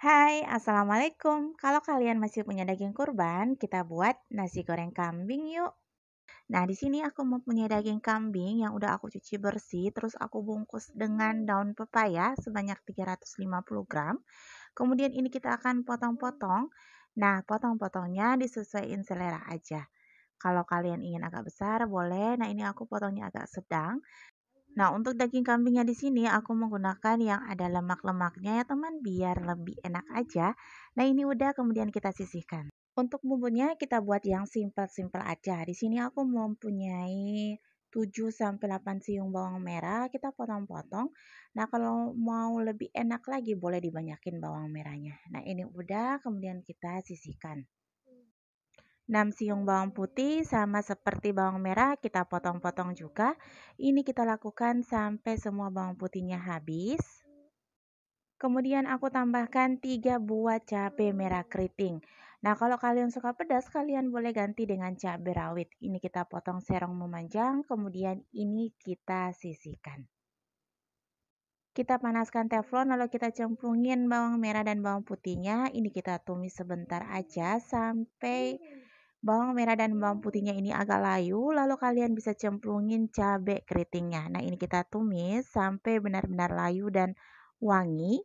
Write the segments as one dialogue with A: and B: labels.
A: Hai, Assalamualaikum. Kalau kalian masih punya daging kurban, kita buat nasi goreng kambing yuk. Nah, di sini aku punya daging kambing yang udah aku cuci bersih, terus aku bungkus dengan daun pepaya sebanyak 350 gram. Kemudian ini kita akan potong-potong. Nah, potong-potongnya disesuaikan selera aja. Kalau kalian ingin agak besar, boleh. Nah, ini aku potongnya agak sedang. Nah, untuk daging kambingnya di sini aku menggunakan yang ada lemak-lemaknya ya teman biar lebih enak aja. Nah, ini udah kemudian kita sisihkan. Untuk bumbunya kita buat yang simpel-simpel aja. Di sini aku mempunyai 7 sampai 8 siung bawang merah kita potong-potong. Nah, kalau mau lebih enak lagi boleh dibanyakin bawang merahnya. Nah, ini udah kemudian kita sisihkan. 6 siung bawang putih sama seperti bawang merah kita potong-potong juga. Ini kita lakukan sampai semua bawang putihnya habis. Kemudian aku tambahkan 3 buah cabai merah keriting. Nah, kalau kalian suka pedas, kalian boleh ganti dengan cabai rawit. Ini kita potong serong memanjang, kemudian ini kita sisihkan. Kita panaskan teflon, lalu kita cemplungin bawang merah dan bawang putihnya. Ini kita tumis sebentar aja sampai Bawang merah dan bawang putihnya ini agak layu, lalu kalian bisa cemplungin cabai keritingnya. Nah, ini kita tumis sampai benar-benar layu dan wangi.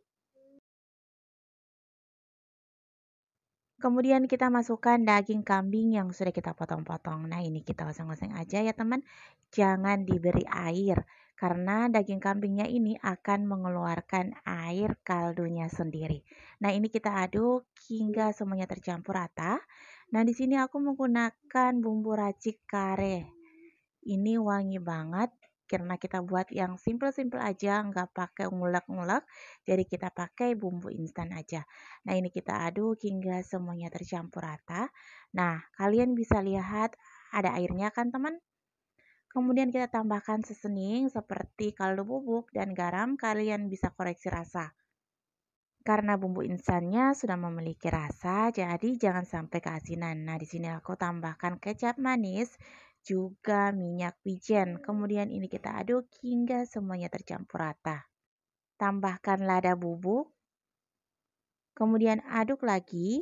A: Kemudian kita masukkan daging kambing yang sudah kita potong-potong. Nah, ini kita oseng-oseng aja ya, teman. Jangan diberi air karena daging kambingnya ini akan mengeluarkan air kaldunya sendiri. Nah, ini kita aduk hingga semuanya tercampur rata. Nah, di sini aku menggunakan bumbu racik kare. Ini wangi banget karena kita buat yang simple-simple aja, nggak pakai ngulek-ngulek, jadi kita pakai bumbu instan aja. Nah, ini kita aduk hingga semuanya tercampur rata. Nah, kalian bisa lihat ada airnya kan, teman? Kemudian kita tambahkan sesening seperti kaldu bubuk dan garam, kalian bisa koreksi rasa. Karena bumbu instannya sudah memiliki rasa, jadi jangan sampai keasinan. Nah, di sini aku tambahkan kecap manis, juga minyak wijen. Kemudian ini kita aduk hingga semuanya tercampur rata. Tambahkan lada bubuk. Kemudian aduk lagi.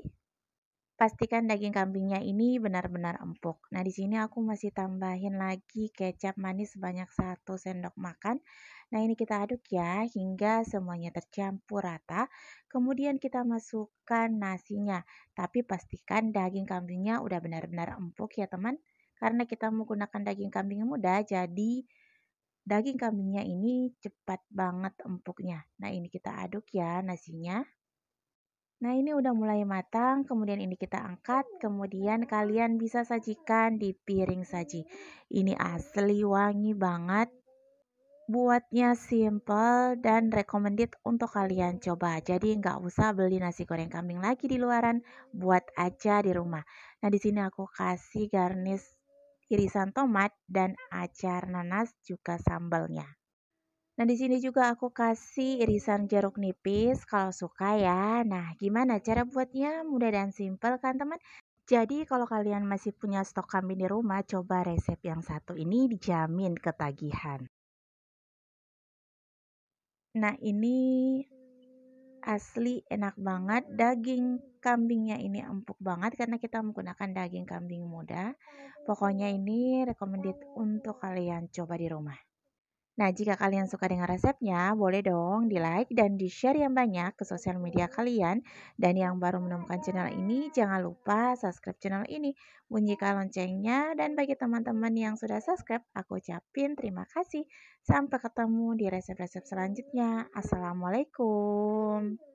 A: Pastikan daging kambingnya ini benar-benar empuk. Nah, di sini aku masih tambahin lagi kecap manis sebanyak 1 sendok makan Nah, ini kita aduk ya hingga semuanya tercampur rata. Kemudian kita masukkan nasinya, tapi pastikan daging kambingnya udah benar-benar empuk ya teman. Karena kita menggunakan daging kambing muda, jadi daging kambingnya ini cepat banget empuknya. Nah, ini kita aduk ya nasinya. Nah, ini udah mulai matang, kemudian ini kita angkat, kemudian kalian bisa sajikan di piring saji. Ini asli wangi banget buatnya simple dan recommended untuk kalian coba. Jadi nggak usah beli nasi goreng kambing lagi di luaran, buat aja di rumah. Nah di sini aku kasih garnis irisan tomat dan acar nanas juga sambalnya. Nah di sini juga aku kasih irisan jeruk nipis kalau suka ya. Nah gimana cara buatnya? Mudah dan simple kan teman? Jadi kalau kalian masih punya stok kambing di rumah, coba resep yang satu ini dijamin ketagihan. Nah, ini asli enak banget. Daging kambingnya ini empuk banget karena kita menggunakan daging kambing muda. Pokoknya ini recommended untuk kalian coba di rumah. Nah, jika kalian suka dengan resepnya, boleh dong di-like dan di-share yang banyak ke sosial media kalian. Dan yang baru menemukan channel ini, jangan lupa subscribe channel ini, bunyikan loncengnya, dan bagi teman-teman yang sudah subscribe, aku ucapin terima kasih. Sampai ketemu di resep-resep selanjutnya. Assalamualaikum.